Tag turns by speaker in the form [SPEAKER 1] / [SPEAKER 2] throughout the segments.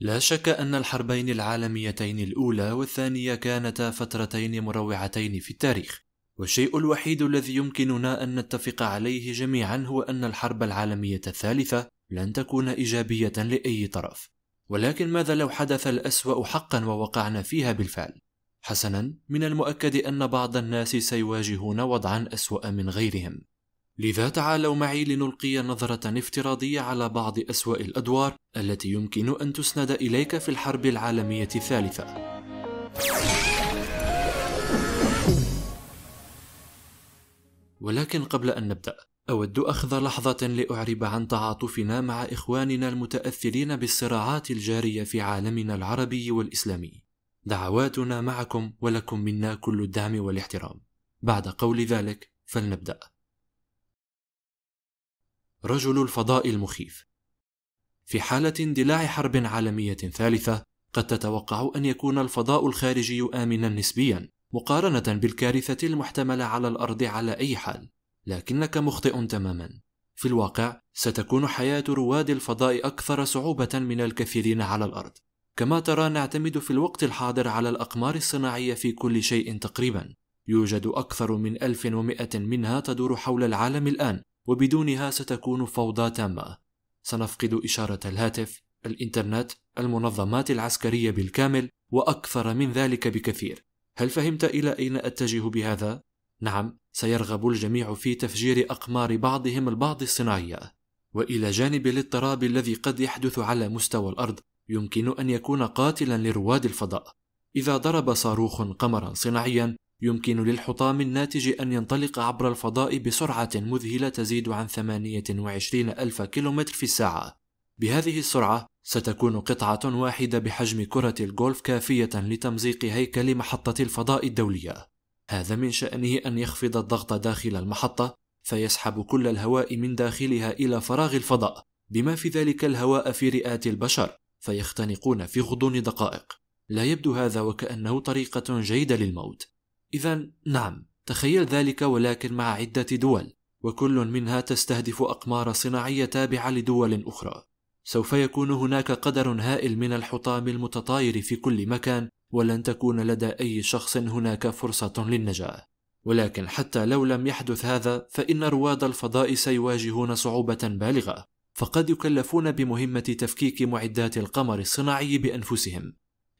[SPEAKER 1] لا شك أن الحربين العالميتين الأولى والثانية كانتا فترتين مروعتين في التاريخ، والشيء الوحيد الذي يمكننا أن نتفق عليه جميعا هو أن الحرب العالمية الثالثة لن تكون إيجابية لأي طرف. ولكن ماذا لو حدث الأسوأ حقا ووقعنا فيها بالفعل؟ حسنا، من المؤكد أن بعض الناس سيواجهون وضعا أسوأ من غيرهم، لذا تعالوا معي لنلقي نظرة افتراضية على بعض أسوأ الأدوار التي يمكن أن تسند إليك في الحرب العالمية الثالثة. ولكن قبل أن نبدأ، أود أخذ لحظة لأعرب عن تعاطفنا مع إخواننا المتأثرين بالصراعات الجارية في عالمنا العربي والإسلامي. دعواتنا معكم ولكم منا كل الدعم والاحترام. بعد قول ذلك فلنبدأ. رجل الفضاء المخيف في حالة اندلاع حرب عالمية ثالثة قد تتوقع أن يكون الفضاء الخارجي آمنا نسبيا مقارنة بالكارثة المحتملة على الأرض على أي حال لكنك مخطئ تماما في الواقع ستكون حياة رواد الفضاء أكثر صعوبة من الكثيرين على الأرض كما ترى نعتمد في الوقت الحاضر على الأقمار الصناعية في كل شيء تقريبا يوجد أكثر من 1100 منها تدور حول العالم الآن وبدونها ستكون فوضى تامة سنفقد إشارة الهاتف الإنترنت المنظمات العسكرية بالكامل وأكثر من ذلك بكثير هل فهمت إلى أين أتجه بهذا؟ نعم سيرغب الجميع في تفجير أقمار بعضهم البعض الصناعية وإلى جانب الاضطراب الذي قد يحدث على مستوى الأرض يمكن أن يكون قاتلا لرواد الفضاء إذا ضرب صاروخ قمرا صناعيا يمكن للحطام الناتج أن ينطلق عبر الفضاء بسرعة مذهلة تزيد عن 28 ألف كيلومتر في الساعة بهذه السرعة ستكون قطعة واحدة بحجم كرة الجولف كافية لتمزيق هيكل محطة الفضاء الدولية هذا من شأنه أن يخفض الضغط داخل المحطة فيسحب كل الهواء من داخلها إلى فراغ الفضاء بما في ذلك الهواء في رئات البشر فيختنقون في غضون دقائق لا يبدو هذا وكأنه طريقة جيدة للموت إذا نعم تخيل ذلك ولكن مع عدة دول وكل منها تستهدف أقمار صناعية تابعة لدول أخرى سوف يكون هناك قدر هائل من الحطام المتطاير في كل مكان ولن تكون لدى أي شخص هناك فرصة للنجاة ولكن حتى لو لم يحدث هذا فإن رواد الفضاء سيواجهون صعوبة بالغة فقد يكلفون بمهمة تفكيك معدات القمر الصناعي بأنفسهم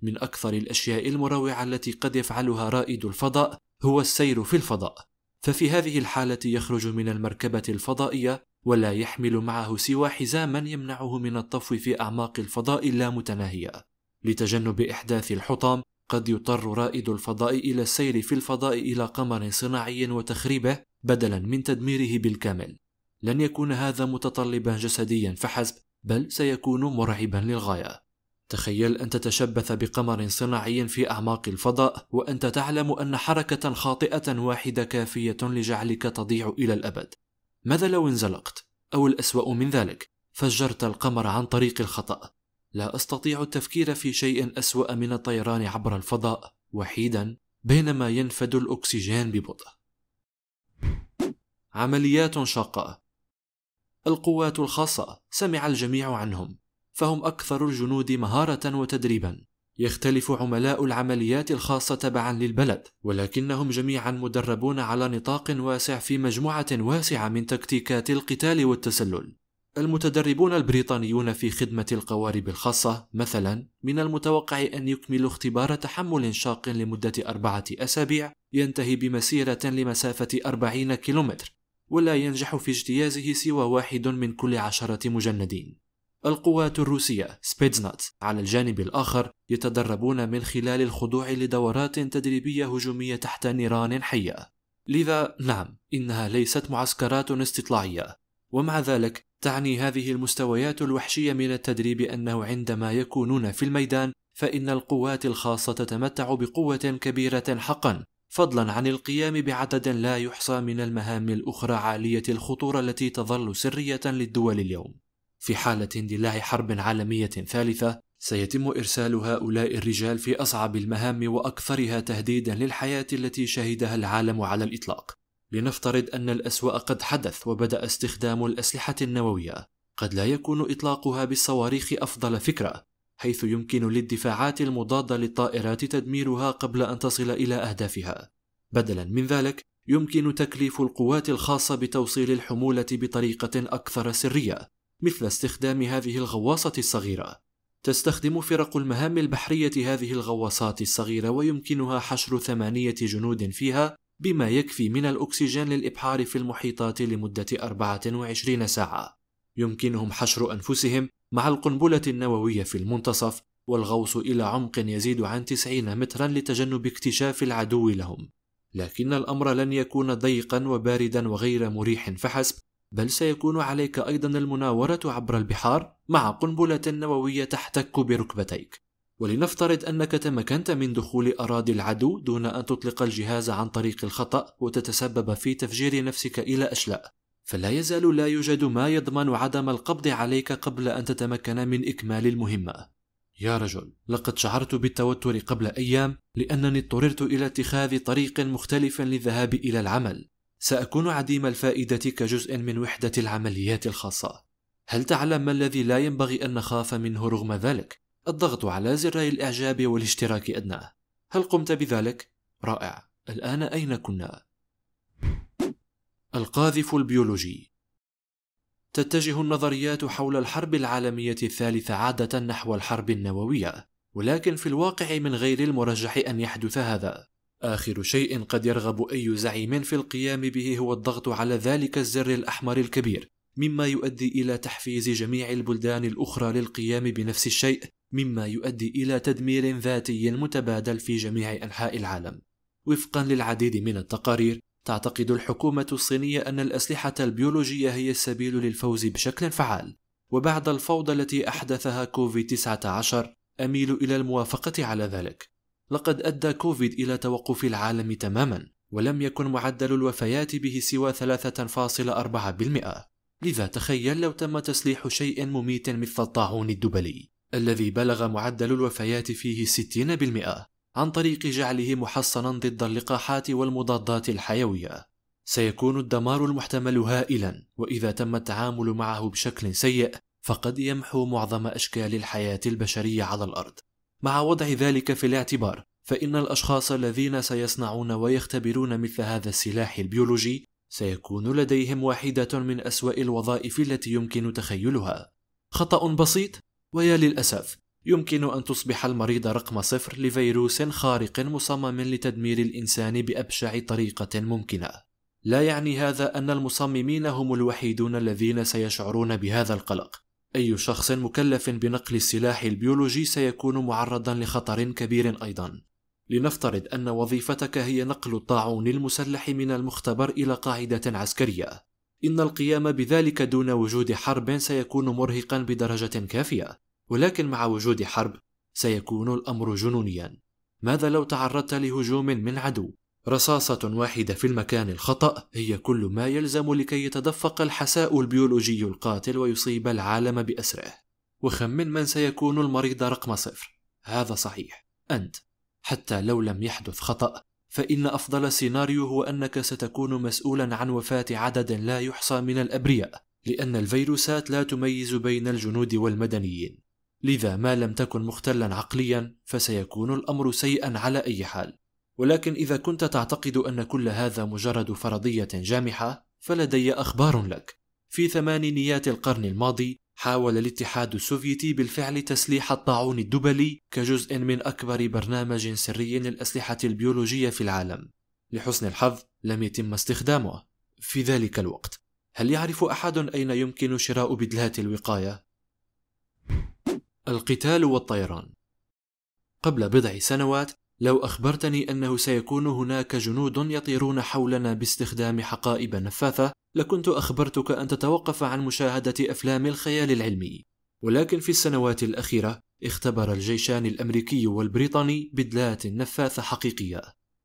[SPEAKER 1] من أكثر الأشياء المروعة التي قد يفعلها رائد الفضاء هو السير في الفضاء، ففي هذه الحالة يخرج من المركبة الفضائية ولا يحمل معه سوى حزاما يمنعه من الطفو في أعماق الفضاء اللامتناهية. لتجنب إحداث الحطام، قد يضطر رائد الفضاء إلى السير في الفضاء إلى قمر صناعي وتخريبه بدلا من تدميره بالكامل. لن يكون هذا متطلبا جسديا فحسب، بل سيكون مرعبا للغاية. تخيل أن تتشبث بقمر صناعي في أعماق الفضاء وأنت تعلم أن حركة خاطئة واحدة كافية لجعلك تضيع إلى الأبد. ماذا لو انزلقت؟ أو الأسوأ من ذلك، فجرت القمر عن طريق الخطأ. لا أستطيع التفكير في شيء أسوأ من الطيران عبر الفضاء وحيدا بينما ينفد الأكسجين ببطء. عمليات شاقة القوات الخاصة سمع الجميع عنهم فهم أكثر الجنود مهارة وتدريبا يختلف عملاء العمليات الخاصة تبعا للبلد ولكنهم جميعا مدربون على نطاق واسع في مجموعة واسعة من تكتيكات القتال والتسلل المتدربون البريطانيون في خدمة القوارب الخاصة مثلا من المتوقع أن يكملوا اختبار تحمل شاق لمدة أربعة أسابيع ينتهي بمسيرة لمسافة أربعين كيلومتر ولا ينجح في اجتيازه سوى واحد من كل عشرة مجندين القوات الروسية سبيدزنات على الجانب الآخر يتدربون من خلال الخضوع لدورات تدريبية هجومية تحت نيران حية لذا نعم إنها ليست معسكرات استطلاعية ومع ذلك تعني هذه المستويات الوحشية من التدريب أنه عندما يكونون في الميدان فإن القوات الخاصة تتمتع بقوة كبيرة حقا فضلا عن القيام بعدد لا يحصى من المهام الأخرى عالية الخطورة التي تظل سرية للدول اليوم في حالة اندلاع حرب عالمية ثالثة سيتم إرسال هؤلاء الرجال في أصعب المهام وأكثرها تهديدا للحياة التي شهدها العالم على الإطلاق لنفترض أن الأسوأ قد حدث وبدأ استخدام الأسلحة النووية قد لا يكون إطلاقها بالصواريخ أفضل فكرة حيث يمكن للدفاعات المضادة للطائرات تدميرها قبل أن تصل إلى أهدافها بدلا من ذلك يمكن تكليف القوات الخاصة بتوصيل الحمولة بطريقة أكثر سرية مثل استخدام هذه الغواصة الصغيرة. تستخدم فرق المهام البحرية هذه الغواصات الصغيرة ويمكنها حشر ثمانية جنود فيها بما يكفي من الأكسجين للإبحار في المحيطات لمدة 24 ساعة. يمكنهم حشر أنفسهم مع القنبلة النووية في المنتصف والغوص إلى عمق يزيد عن 90 مترا لتجنب اكتشاف العدو لهم. لكن الأمر لن يكون ضيقا وباردا وغير مريح فحسب بل سيكون عليك أيضا المناورة عبر البحار مع قنبلة نووية تحتك بركبتيك ولنفترض أنك تمكنت من دخول أراضي العدو دون أن تطلق الجهاز عن طريق الخطأ وتتسبب في تفجير نفسك إلى أشلاء فلا يزال لا يوجد ما يضمن عدم القبض عليك قبل أن تتمكن من إكمال المهمة يا رجل لقد شعرت بالتوتر قبل أيام لأنني اضطررت إلى اتخاذ طريق مختلف للذهاب إلى العمل سأكون عديم الفائدة كجزء من وحدة العمليات الخاصة. هل تعلم ما الذي لا ينبغي أن نخاف منه رغم ذلك؟ الضغط على زر الإعجاب والاشتراك أدناه. هل قمت بذلك؟ رائع. الآن أين كنا؟ القاذف البيولوجي تتجه النظريات حول الحرب العالمية الثالثة عادة نحو الحرب النووية، ولكن في الواقع من غير المرجح أن يحدث هذا، آخر شيء قد يرغب أي زعيم في القيام به هو الضغط على ذلك الزر الأحمر الكبير، مما يؤدي إلى تحفيز جميع البلدان الأخرى للقيام بنفس الشيء، مما يؤدي إلى تدمير ذاتي متبادل في جميع أنحاء العالم. وفقا للعديد من التقارير، تعتقد الحكومة الصينية أن الأسلحة البيولوجية هي السبيل للفوز بشكل فعال، وبعد الفوضى التي أحدثها كوفيد 19 أميل إلى الموافقة على ذلك. لقد أدى كوفيد إلى توقف العالم تماما ولم يكن معدل الوفيات به سوى 3.4% لذا تخيل لو تم تسليح شيء مميت مثل الطاعون الدبلي الذي بلغ معدل الوفيات فيه 60% عن طريق جعله محصنا ضد اللقاحات والمضادات الحيوية سيكون الدمار المحتمل هائلا وإذا تم التعامل معه بشكل سيء فقد يمحو معظم أشكال الحياة البشرية على الأرض مع وضع ذلك في الاعتبار فإن الأشخاص الذين سيصنعون ويختبرون مثل هذا السلاح البيولوجي سيكون لديهم واحدة من أسوأ الوظائف التي يمكن تخيلها خطأ بسيط ويا للأسف يمكن أن تصبح المريض رقم صفر لفيروس خارق مصمم لتدمير الإنسان بأبشع طريقة ممكنة. لا يعني هذا أن المصممين هم الوحيدون الذين سيشعرون بهذا القلق، أي شخص مكلف بنقل السلاح البيولوجي سيكون معرضا لخطر كبير أيضا لنفترض أن وظيفتك هي نقل الطاعون المسلح من المختبر إلى قاعدة عسكرية إن القيام بذلك دون وجود حرب سيكون مرهقا بدرجة كافية ولكن مع وجود حرب سيكون الأمر جنونيا ماذا لو تعرضت لهجوم من عدو رصاصة واحدة في المكان الخطأ هي كل ما يلزم لكي يتدفق الحساء البيولوجي القاتل ويصيب العالم بأسره وخمن من سيكون المريض رقم صفر هذا صحيح أنت حتى لو لم يحدث خطأ فإن أفضل سيناريو هو أنك ستكون مسؤولا عن وفاة عدد لا يحصى من الأبرياء لأن الفيروسات لا تميز بين الجنود والمدنيين لذا ما لم تكن مختلا عقليا فسيكون الأمر سيئا على أي حال ولكن إذا كنت تعتقد أن كل هذا مجرد فرضية جامحة فلدي أخبار لك في ثمانينيات القرن الماضي حاول الاتحاد السوفيتي بالفعل تسليح الطاعون الدبلي كجزء من أكبر برنامج سري للأسلحة البيولوجية في العالم لحسن الحظ لم يتم استخدامه في ذلك الوقت هل يعرف أحد أين يمكن شراء بدلات الوقاية؟ القتال والطيران قبل بضع سنوات لو اخبرتني انه سيكون هناك جنود يطيرون حولنا باستخدام حقائب نفاثه لكنت اخبرتك ان تتوقف عن مشاهده افلام الخيال العلمي ولكن في السنوات الاخيره اختبر الجيشان الامريكي والبريطاني بدلات نفاثه حقيقيه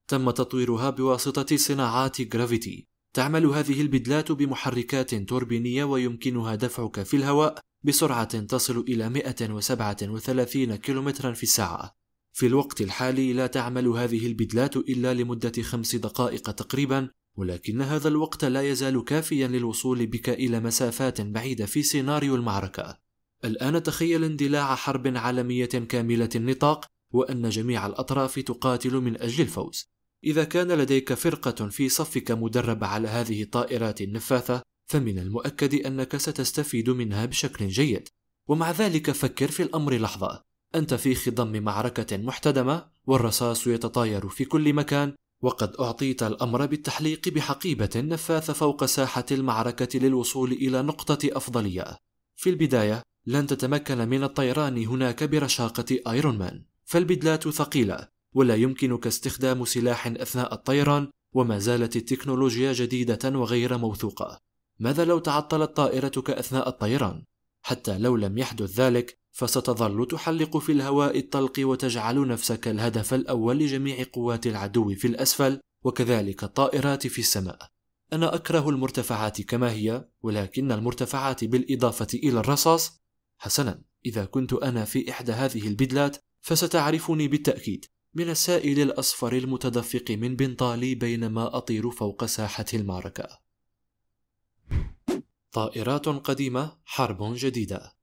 [SPEAKER 1] تم تطويرها بواسطه صناعات جرافيتي تعمل هذه البدلات بمحركات توربينيه ويمكنها دفعك في الهواء بسرعه تصل الى 137 كيلومترا في الساعه في الوقت الحالي لا تعمل هذه البدلات إلا لمدة خمس دقائق تقريبا ولكن هذا الوقت لا يزال كافيا للوصول بك إلى مسافات بعيدة في سيناريو المعركة الآن تخيل اندلاع حرب عالمية كاملة النطاق وأن جميع الأطراف تقاتل من أجل الفوز إذا كان لديك فرقة في صفك مدربة على هذه الطائرات النفاثة فمن المؤكد أنك ستستفيد منها بشكل جيد ومع ذلك فكر في الأمر لحظة أنت في خضم معركة محتدمة والرصاص يتطاير في كل مكان وقد أعطيت الأمر بالتحليق بحقيبة نفاثة فوق ساحة المعركة للوصول إلى نقطة أفضلية. في البداية لن تتمكن من الطيران هناك برشاقة أيرون مان، فالبدلات ثقيلة ولا يمكنك استخدام سلاح أثناء الطيران وما زالت التكنولوجيا جديدة وغير موثوقة. ماذا لو تعطلت طائرتك أثناء الطيران؟ حتى لو لم يحدث ذلك فستظل تحلق في الهواء الطلق وتجعل نفسك الهدف الأول لجميع قوات العدو في الأسفل وكذلك الطائرات في السماء. أنا أكره المرتفعات كما هي، ولكن المرتفعات بالإضافة إلى الرصاص، حسنا، إذا كنت أنا في إحدى هذه البدلات فستعرفني بالتأكيد من السائل الأصفر المتدفق من بنطالي بينما أطير فوق ساحة المعركة. طائرات قديمة، حرب جديدة.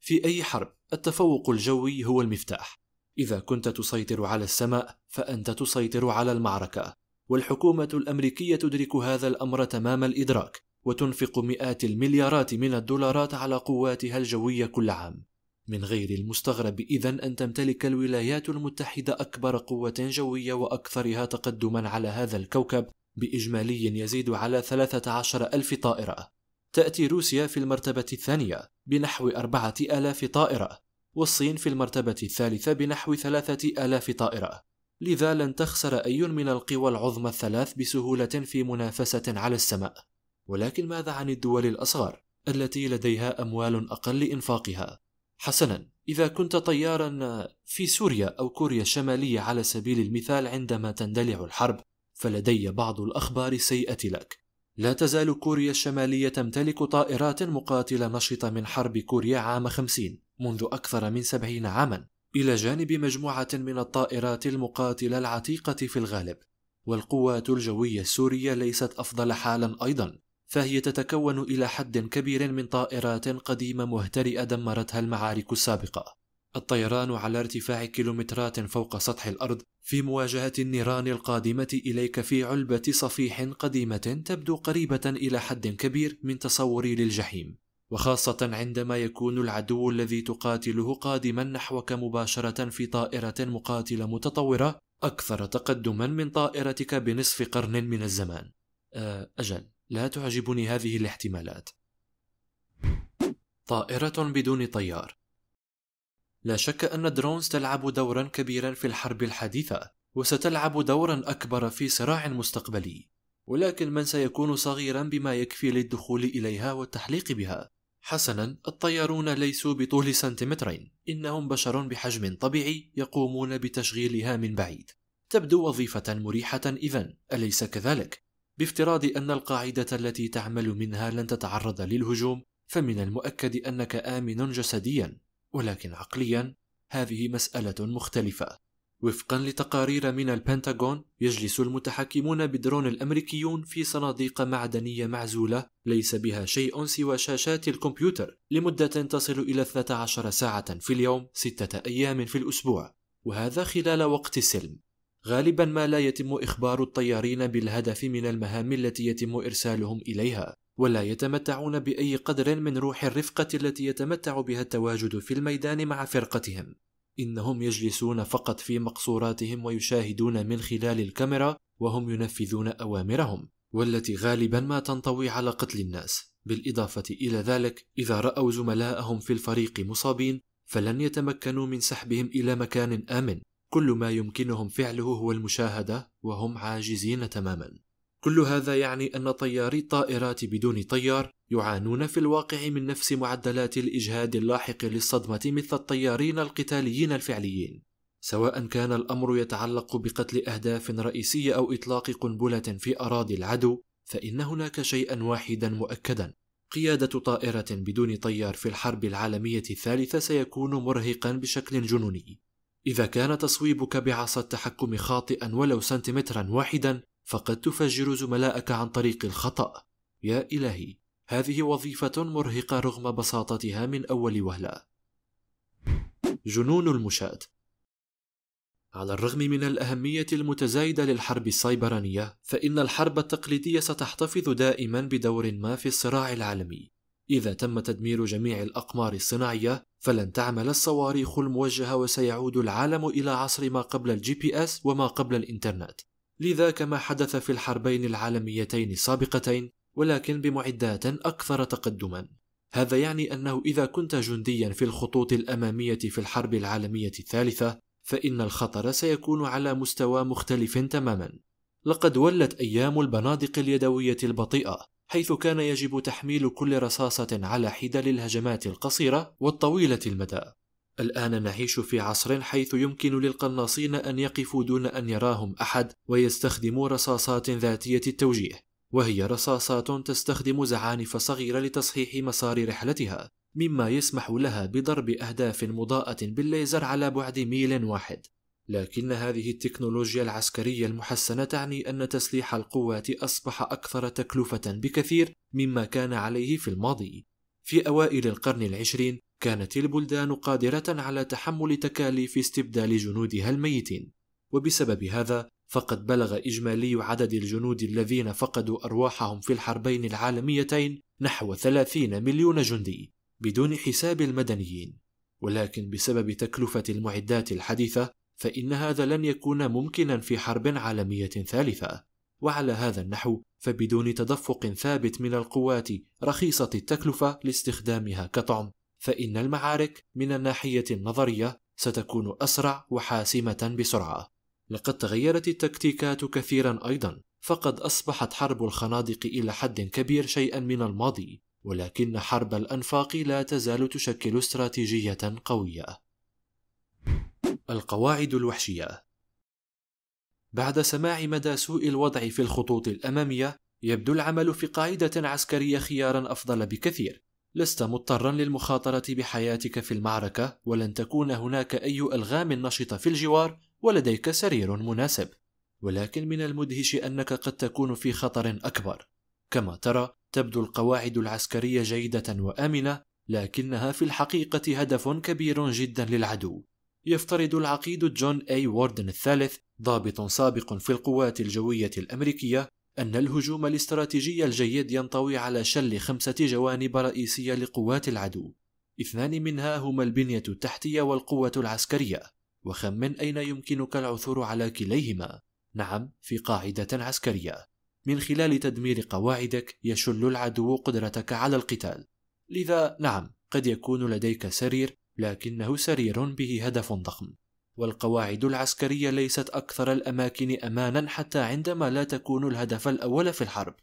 [SPEAKER 1] في أي حرب التفوق الجوي هو المفتاح إذا كنت تسيطر على السماء فأنت تسيطر على المعركة والحكومة الأمريكية تدرك هذا الأمر تمام الإدراك وتنفق مئات المليارات من الدولارات على قواتها الجوية كل عام من غير المستغرب إذا أن تمتلك الولايات المتحدة أكبر قوة جوية وأكثرها تقدما على هذا الكوكب بإجمالي يزيد على 13 ألف طائرة تأتي روسيا في المرتبة الثانية بنحو أربعة آلاف طائرة والصين في المرتبة الثالثة بنحو ثلاثة آلاف طائرة لذا لن تخسر أي من القوى العظمى الثلاث بسهولة في منافسة على السماء ولكن ماذا عن الدول الأصغر التي لديها أموال أقل إنفاقها حسنا إذا كنت طيارا في سوريا أو كوريا الشمالية على سبيل المثال عندما تندلع الحرب فلدي بعض الأخبار السيئة لك لا تزال كوريا الشمالية تمتلك طائرات مقاتلة نشطة من حرب كوريا عام 50 منذ أكثر من 70 عاما إلى جانب مجموعة من الطائرات المقاتلة العتيقة في الغالب والقوات الجوية السورية ليست أفضل حالا أيضا فهي تتكون إلى حد كبير من طائرات قديمة مهترئة دمرتها المعارك السابقة الطيران على ارتفاع كيلومترات فوق سطح الارض في مواجهه النيران القادمه اليك في علبه صفيح قديمه تبدو قريبه الى حد كبير من تصوري للجحيم وخاصه عندما يكون العدو الذي تقاتله قادما نحوك مباشره في طائره مقاتله متطوره اكثر تقدما من طائرتك بنصف قرن من الزمان آه، اجل لا تعجبني هذه الاحتمالات طائره بدون طيار لا شك أن الدرونز تلعب دورا كبيرا في الحرب الحديثة وستلعب دورا أكبر في صراع مستقبلي ولكن من سيكون صغيرا بما يكفي للدخول إليها والتحليق بها حسنا الطيارون ليسوا بطول سنتيمترين إنهم بشر بحجم طبيعي يقومون بتشغيلها من بعيد تبدو وظيفة مريحة إذا أليس كذلك؟ بافتراض أن القاعدة التي تعمل منها لن تتعرض للهجوم فمن المؤكد أنك آمن جسديا ولكن عقليا هذه مسألة مختلفة وفقا لتقارير من البنتاغون يجلس المتحكمون بدرون الامريكيون في صناديق معدنيه معزوله ليس بها شيء سوى شاشات الكمبيوتر لمده تصل الى 12 ساعه في اليوم سته ايام في الاسبوع وهذا خلال وقت السلم غالبا ما لا يتم اخبار الطيارين بالهدف من المهام التي يتم ارسالهم اليها ولا يتمتعون باي قدر من روح الرفقه التي يتمتع بها التواجد في الميدان مع فرقتهم انهم يجلسون فقط في مقصوراتهم ويشاهدون من خلال الكاميرا وهم ينفذون اوامرهم والتي غالبا ما تنطوي على قتل الناس بالاضافه الى ذلك اذا راوا زملائهم في الفريق مصابين فلن يتمكنوا من سحبهم الى مكان امن كل ما يمكنهم فعله هو المشاهده وهم عاجزين تماما كل هذا يعني أن طياري الطائرات بدون طيار يعانون في الواقع من نفس معدلات الإجهاد اللاحق للصدمة مثل الطيارين القتاليين الفعليين سواء كان الأمر يتعلق بقتل أهداف رئيسية أو إطلاق قنبلة في أراضي العدو فإن هناك شيئا واحدا مؤكدا قيادة طائرة بدون طيار في الحرب العالمية الثالثة سيكون مرهقا بشكل جنوني إذا كان تصويبك بعصا التحكم خاطئا ولو سنتيمترا واحدا فقد تفجر زملائك عن طريق الخطأ يا إلهي هذه وظيفة مرهقة رغم بساطتها من أول وهلة جنون المشاة على الرغم من الأهمية المتزايدة للحرب السيبرانية، فإن الحرب التقليدية ستحتفظ دائما بدور ما في الصراع العالمي. إذا تم تدمير جميع الأقمار الصناعية، فلن تعمل الصواريخ الموجهة وسيعود العالم إلى عصر ما قبل الجي بي إس وما قبل الإنترنت. لذا كما حدث في الحربين العالميتين السابقتين ولكن بمعدات أكثر تقدما هذا يعني أنه إذا كنت جنديا في الخطوط الأمامية في الحرب العالمية الثالثة فإن الخطر سيكون على مستوى مختلف تماما لقد ولت أيام البنادق اليدوية البطيئة حيث كان يجب تحميل كل رصاصة على حدة للهجمات القصيرة والطويلة المدى الآن نعيش في عصر حيث يمكن للقناصين أن يقفوا دون أن يراهم أحد ويستخدموا رصاصات ذاتية التوجيه، وهي رصاصات تستخدم زعانف صغيرة لتصحيح مسار رحلتها، مما يسمح لها بضرب أهداف مضاءة بالليزر على بعد ميل واحد. لكن هذه التكنولوجيا العسكرية المحسنة تعني أن تسليح القوات أصبح أكثر تكلفة بكثير مما كان عليه في الماضي، في أوائل القرن العشرين كانت البلدان قادرة على تحمل تكاليف استبدال جنودها الميتين وبسبب هذا فقد بلغ إجمالي عدد الجنود الذين فقدوا أرواحهم في الحربين العالميتين نحو 30 مليون جندي بدون حساب المدنيين ولكن بسبب تكلفة المعدات الحديثة فإن هذا لن يكون ممكنا في حرب عالمية ثالثة وعلى هذا النحو فبدون تدفق ثابت من القوات رخيصة التكلفة لاستخدامها كطعم فإن المعارك من الناحية النظرية ستكون أسرع وحاسمة بسرعة لقد تغيرت التكتيكات كثيرا أيضا فقد أصبحت حرب الخنادق إلى حد كبير شيئا من الماضي ولكن حرب الأنفاق لا تزال تشكل استراتيجية قوية القواعد الوحشية بعد سماع مدى سوء الوضع في الخطوط الأمامية يبدو العمل في قاعدة عسكرية خيارا أفضل بكثير لست مضطرا للمخاطرة بحياتك في المعركة ولن تكون هناك أي ألغام نشطة في الجوار ولديك سرير مناسب ولكن من المدهش أنك قد تكون في خطر أكبر كما ترى تبدو القواعد العسكرية جيدة وآمنة لكنها في الحقيقة هدف كبير جدا للعدو يفترض العقيد جون أي ووردن الثالث ضابط سابق في القوات الجوية الأمريكية أن الهجوم الاستراتيجي الجيد ينطوي على شل خمسة جوانب رئيسية لقوات العدو اثنان منها هما البنية التحتية والقوة العسكرية وخمن أين يمكنك العثور على كليهما نعم في قاعدة عسكرية من خلال تدمير قواعدك يشل العدو قدرتك على القتال لذا نعم قد يكون لديك سرير لكنه سرير به هدف ضخم والقواعد العسكريه ليست اكثر الاماكن امانا حتى عندما لا تكون الهدف الاول في الحرب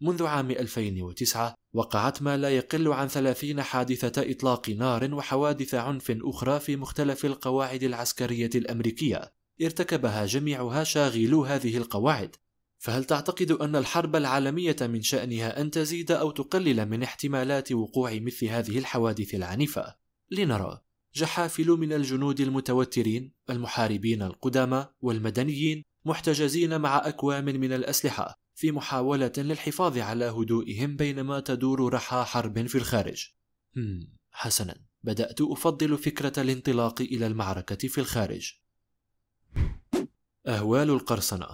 [SPEAKER 1] منذ عام 2009 وقعت ما لا يقل عن 30 حادثة إطلاق نار وحوادث عنف أخرى في مختلف القواعد العسكرية الأمريكية ارتكبها جميعها شاغلو هذه القواعد فهل تعتقد أن الحرب العالمية من شأنها أن تزيد أو تقلل من احتمالات وقوع مثل هذه الحوادث العنيفة؟ لنرى جحافل من الجنود المتوترين المحاربين القدامى والمدنيين محتجزين مع اكوام من الاسلحه في محاوله للحفاظ على هدوئهم بينما تدور رحى حرب في الخارج هم حسنا بدات افضل فكره الانطلاق الى المعركه في الخارج اهوال القرصنه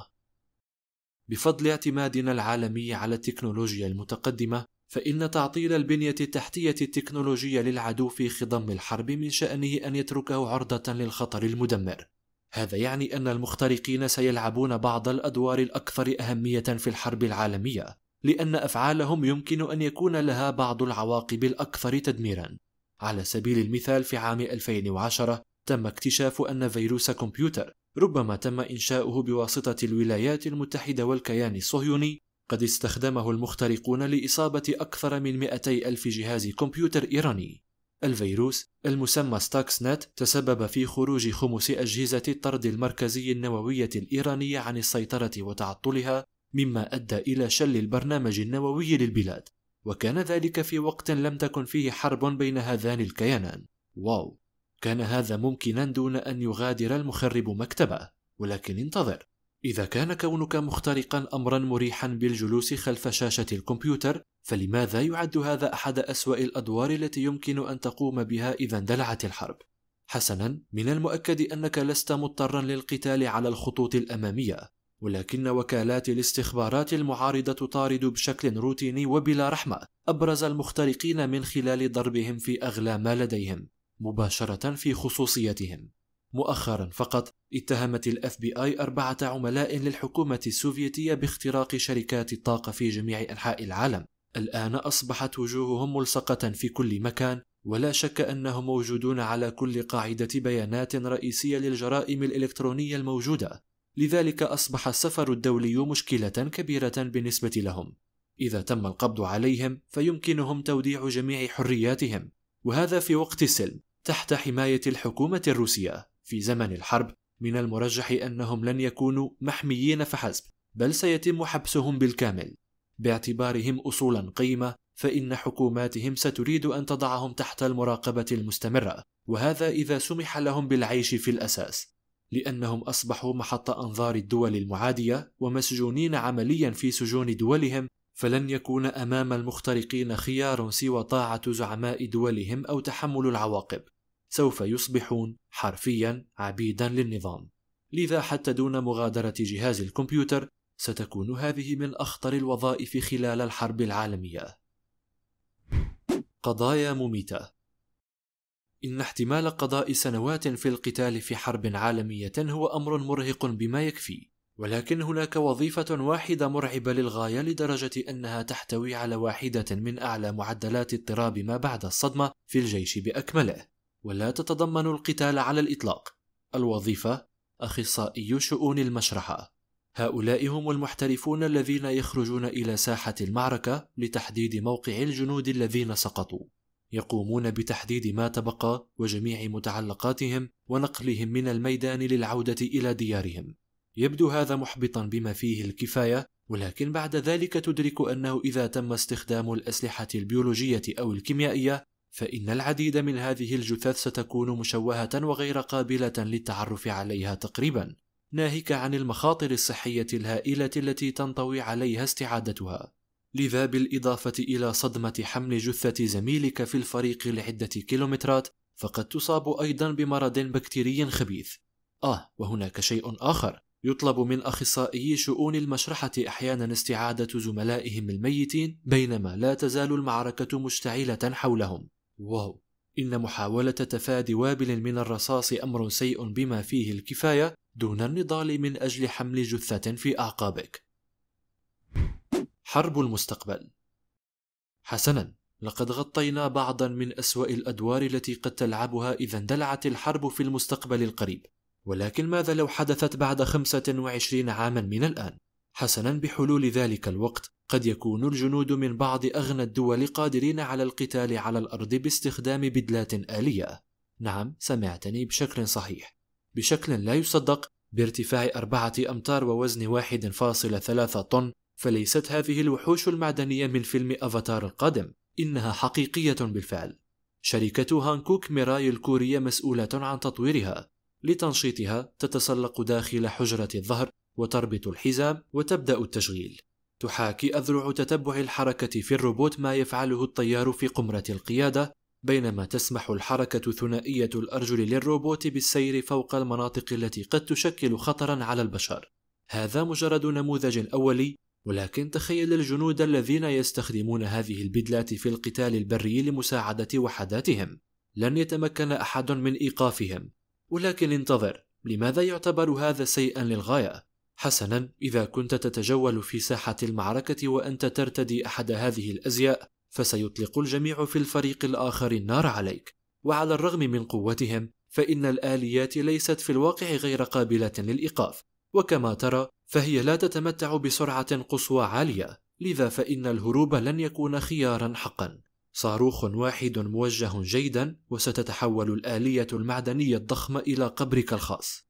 [SPEAKER 1] بفضل اعتمادنا العالمي على التكنولوجيا المتقدمه فإن تعطيل البنية التحتية التكنولوجية للعدو في خضم الحرب من شأنه أن يتركه عرضة للخطر المدمر. هذا يعني أن المخترقين سيلعبون بعض الأدوار الأكثر أهمية في الحرب العالمية، لأن أفعالهم يمكن أن يكون لها بعض العواقب الأكثر تدميرًا. على سبيل المثال في عام 2010 تم اكتشاف أن فيروس كمبيوتر ربما تم إنشاؤه بواسطة الولايات المتحدة والكيان الصهيوني قد استخدمه المخترقون لإصابة أكثر من 200 ألف جهاز كمبيوتر إيراني الفيروس المسمى ستاكس نت تسبب في خروج خمس أجهزة الطرد المركزي النووية الإيرانية عن السيطرة وتعطلها مما أدى إلى شل البرنامج النووي للبلاد وكان ذلك في وقت لم تكن فيه حرب بين هذان الكيانان واو كان هذا ممكنا دون أن يغادر المخرب مكتبه ولكن انتظر إذا كان كونك مخترقا أمرا مريحا بالجلوس خلف شاشة الكمبيوتر فلماذا يعد هذا أحد أسوأ الأدوار التي يمكن أن تقوم بها إذا اندلعت الحرب؟ حسنا من المؤكد أنك لست مضطرا للقتال على الخطوط الأمامية ولكن وكالات الاستخبارات المعارضة تطارد بشكل روتيني وبلا رحمة أبرز المخترقين من خلال ضربهم في أغلى ما لديهم مباشرة في خصوصيتهم مؤخرا فقط اتهمت الاف بي اي أربعة عملاء للحكومة السوفيتية باختراق شركات الطاقة في جميع أنحاء العالم الآن أصبحت وجوههم ملصقة في كل مكان ولا شك أنهم موجودون على كل قاعدة بيانات رئيسية للجرائم الإلكترونية الموجودة لذلك أصبح السفر الدولي مشكلة كبيرة بالنسبة لهم إذا تم القبض عليهم فيمكنهم توديع جميع حرياتهم وهذا في وقت السلم تحت حماية الحكومة الروسية في زمن الحرب من المرجح أنهم لن يكونوا محميين فحسب بل سيتم حبسهم بالكامل باعتبارهم أصولا قيمة فإن حكوماتهم ستريد أن تضعهم تحت المراقبة المستمرة وهذا إذا سمح لهم بالعيش في الأساس لأنهم أصبحوا محط أنظار الدول المعادية ومسجونين عمليا في سجون دولهم فلن يكون أمام المخترقين خيار سوى طاعة زعماء دولهم أو تحمل العواقب سوف يصبحون حرفيا عبيدا للنظام لذا حتى دون مغادرة جهاز الكمبيوتر ستكون هذه من أخطر الوظائف خلال الحرب العالمية قضايا مميتة إن احتمال قضاء سنوات في القتال في حرب عالمية هو أمر مرهق بما يكفي ولكن هناك وظيفة واحدة مرعبة للغاية لدرجة أنها تحتوي على واحدة من أعلى معدلات اضطراب ما بعد الصدمة في الجيش بأكمله ولا تتضمن القتال على الإطلاق الوظيفة أخصائي شؤون المشرحة هؤلاء هم المحترفون الذين يخرجون إلى ساحة المعركة لتحديد موقع الجنود الذين سقطوا يقومون بتحديد ما تبقى وجميع متعلقاتهم ونقلهم من الميدان للعودة إلى ديارهم يبدو هذا محبطا بما فيه الكفاية ولكن بعد ذلك تدرك أنه إذا تم استخدام الأسلحة البيولوجية أو الكيميائية فإن العديد من هذه الجثث ستكون مشوهة وغير قابلة للتعرف عليها تقريبا، ناهيك عن المخاطر الصحية الهائلة التي تنطوي عليها استعادتها. لذا بالإضافة إلى صدمة حمل جثة زميلك في الفريق لعدة كيلومترات، فقد تصاب أيضا بمرض بكتيري خبيث. آه، وهناك شيء آخر، يطلب من أخصائي شؤون المشرحة أحيانا استعادة زملائهم الميتين بينما لا تزال المعركة مشتعلة حولهم. واو إن محاولة تفادي وابل من الرصاص أمر سيء بما فيه الكفاية دون النضال من أجل حمل جثة في أعقابك. حرب المستقبل حسنا، لقد غطينا بعضا من أسوأ الأدوار التي قد تلعبها إذا اندلعت الحرب في المستقبل القريب، ولكن ماذا لو حدثت بعد 25 عاما من الآن؟ حسنا بحلول ذلك الوقت قد يكون الجنود من بعض أغنى الدول قادرين على القتال على الأرض باستخدام بدلات آلية. نعم، سمعتني بشكل صحيح. بشكل لا يصدق، بارتفاع أربعة أمتار ووزن 1.3 طن، فليست هذه الوحوش المعدنية من فيلم أفاتار القادم، إنها حقيقية بالفعل. شركة هانكوك ميراي الكورية مسؤولة عن تطويرها. لتنشيطها تتسلق داخل حجرة الظهر وتربط الحزام وتبدأ التشغيل. تحاكي أذرع تتبع الحركة في الروبوت ما يفعله الطيار في قمرة القيادة بينما تسمح الحركة ثنائية الأرجل للروبوت بالسير فوق المناطق التي قد تشكل خطرا على البشر هذا مجرد نموذج أولي ولكن تخيل الجنود الذين يستخدمون هذه البدلات في القتال البري لمساعدة وحداتهم لن يتمكن أحد من إيقافهم ولكن انتظر لماذا يعتبر هذا سيئا للغاية؟ حسنا اذا كنت تتجول في ساحه المعركه وانت ترتدي احد هذه الازياء فسيطلق الجميع في الفريق الاخر النار عليك وعلى الرغم من قوتهم فان الاليات ليست في الواقع غير قابله للايقاف وكما ترى فهي لا تتمتع بسرعه قصوى عاليه لذا فان الهروب لن يكون خيارا حقا صاروخ واحد موجه جيدا وستتحول الاليه المعدنيه الضخمه الى قبرك الخاص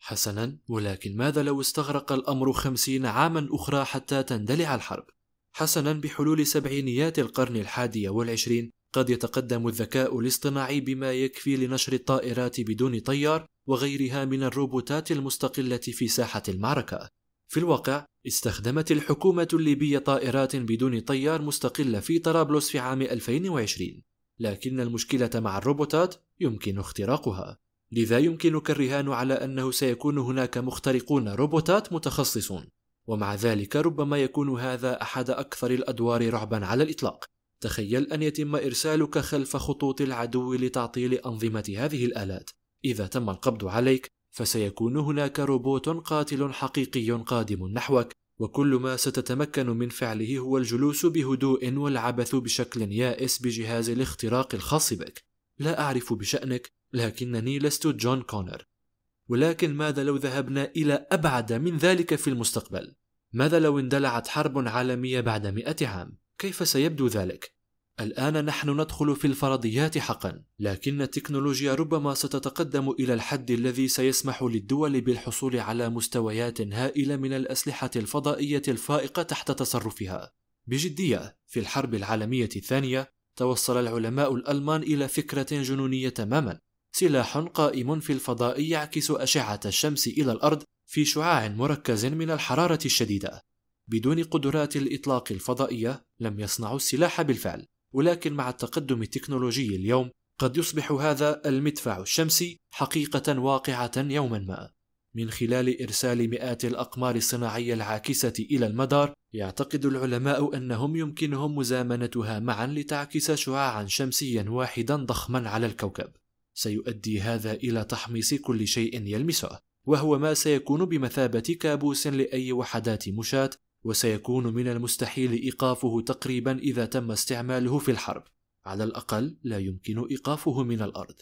[SPEAKER 1] حسنا ولكن ماذا لو استغرق الأمر خمسين عاما أخرى حتى تندلع الحرب؟ حسنا بحلول سبعينيات القرن الحادي والعشرين قد يتقدم الذكاء الاصطناعي بما يكفي لنشر الطائرات بدون طيار وغيرها من الروبوتات المستقلة في ساحة المعركة. في الواقع استخدمت الحكومة الليبية طائرات بدون طيار مستقلة في طرابلس في عام 2020 لكن المشكلة مع الروبوتات يمكن اختراقها لذا يمكنك الرهان على أنه سيكون هناك مخترقون روبوتات متخصصون ومع ذلك ربما يكون هذا أحد أكثر الأدوار رعبا على الإطلاق تخيل أن يتم إرسالك خلف خطوط العدو لتعطيل أنظمة هذه الآلات إذا تم القبض عليك فسيكون هناك روبوت قاتل حقيقي قادم نحوك وكل ما ستتمكن من فعله هو الجلوس بهدوء والعبث بشكل يائس بجهاز الاختراق الخاص بك لا أعرف بشأنك لكنني لست جون كونر ولكن ماذا لو ذهبنا إلى أبعد من ذلك في المستقبل؟ ماذا لو اندلعت حرب عالمية بعد مئة عام؟ كيف سيبدو ذلك؟ الآن نحن ندخل في الفرضيات حقا، لكن التكنولوجيا ربما ستتقدم إلى الحد الذي سيسمح للدول بالحصول على مستويات هائلة من الأسلحة الفضائية الفائقة تحت تصرفها. بجدية، في الحرب العالمية الثانية، توصل العلماء الألمان إلى فكرة جنونية تماما، سلاح قائم في الفضاء يعكس أشعة الشمس إلى الأرض في شعاع مركز من الحرارة الشديدة. بدون قدرات الإطلاق الفضائية لم يصنعوا السلاح بالفعل، ولكن مع التقدم التكنولوجي اليوم قد يصبح هذا المدفع الشمسي حقيقة واقعة يوما ما. من خلال إرسال مئات الأقمار الصناعية العاكسة إلى المدار، يعتقد العلماء أنهم يمكنهم مزامنتها معا لتعكس شعاعا شمسيا واحدا ضخما على الكوكب. سيؤدي هذا إلى تحميص كل شيء يلمسه وهو ما سيكون بمثابة كابوس لأي وحدات مشاة وسيكون من المستحيل إيقافه تقريبا إذا تم استعماله في الحرب على الأقل لا يمكن إيقافه من الأرض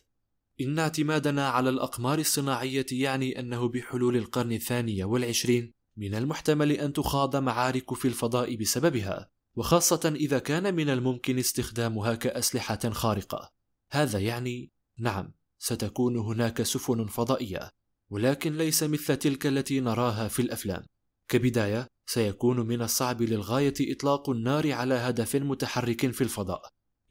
[SPEAKER 1] إن اعتمادنا على الأقمار الصناعية يعني أنه بحلول القرن الثاني والعشرين من المحتمل أن تخاض معارك في الفضاء بسببها وخاصة إذا كان من الممكن استخدامها كأسلحة خارقة هذا يعني نعم ستكون هناك سفن فضائيه ولكن ليس مثل تلك التي نراها في الافلام كبدايه سيكون من الصعب للغايه اطلاق النار على هدف متحرك في الفضاء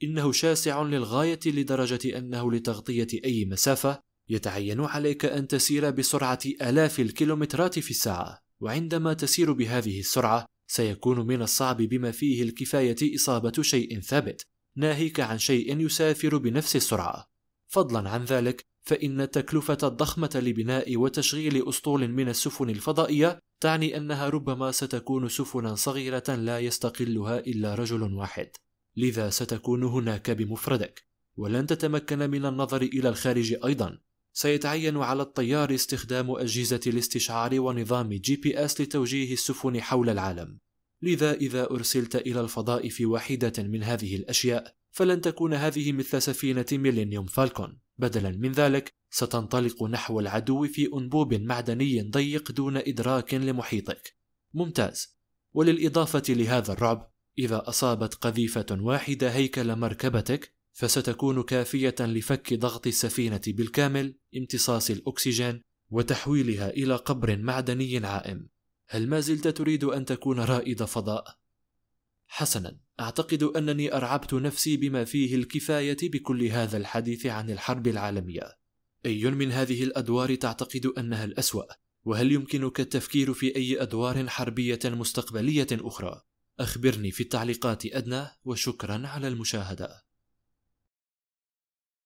[SPEAKER 1] انه شاسع للغايه لدرجه انه لتغطيه اي مسافه يتعين عليك ان تسير بسرعه الاف الكيلومترات في الساعه وعندما تسير بهذه السرعه سيكون من الصعب بما فيه الكفايه اصابه شيء ثابت ناهيك عن شيء يسافر بنفس السرعه فضلا عن ذلك فإن التكلفة الضخمة لبناء وتشغيل أسطول من السفن الفضائية تعني أنها ربما ستكون سفنا صغيرة لا يستقلها إلا رجل واحد، لذا ستكون هناك بمفردك، ولن تتمكن من النظر إلى الخارج أيضا. سيتعين على الطيار استخدام أجهزة الاستشعار ونظام جي بي اس لتوجيه السفن حول العالم. لذا إذا أرسلت إلى الفضاء في واحدة من هذه الأشياء، فلن تكون هذه مثل سفينة ميلينيوم فالكون بدلا من ذلك ستنطلق نحو العدو في أنبوب معدني ضيق دون إدراك لمحيطك ممتاز وللإضافة لهذا الرعب إذا أصابت قذيفة واحدة هيكل مركبتك فستكون كافية لفك ضغط السفينة بالكامل امتصاص الأكسجين وتحويلها إلى قبر معدني عائم هل ما زلت تريد أن تكون رائد فضاء؟ حسنا اعتقد انني ارعبت نفسي بما فيه الكفايه بكل هذا الحديث عن الحرب العالميه اي من هذه الادوار تعتقد انها الاسوا وهل يمكنك التفكير في اي ادوار حربيه مستقبليه اخرى اخبرني في التعليقات ادنى وشكرا على المشاهده